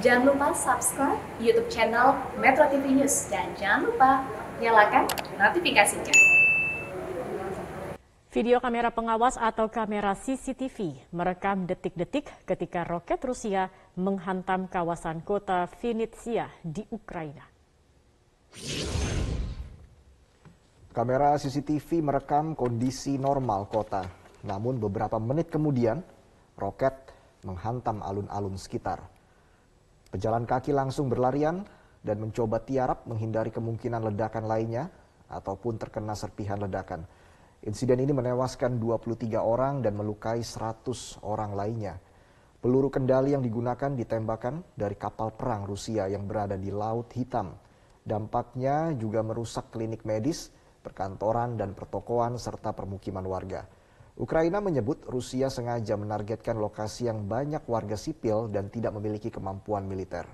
Jangan lupa subscribe YouTube channel Metro TV News dan jangan lupa nyalakan notifikasinya. Video kamera pengawas atau kamera CCTV merekam detik-detik ketika roket Rusia menghantam kawasan kota Vinnytsia di Ukraina. Kamera CCTV merekam kondisi normal kota, namun beberapa menit kemudian roket menghantam alun-alun sekitar. Pejalan kaki langsung berlarian dan mencoba tiarap menghindari kemungkinan ledakan lainnya ataupun terkena serpihan ledakan. Insiden ini menewaskan 23 orang dan melukai 100 orang lainnya. Peluru kendali yang digunakan ditembakkan dari kapal perang Rusia yang berada di Laut Hitam. Dampaknya juga merusak klinik medis, perkantoran, dan pertokoan serta permukiman warga. Ukraina menyebut Rusia sengaja menargetkan lokasi yang banyak warga sipil dan tidak memiliki kemampuan militer.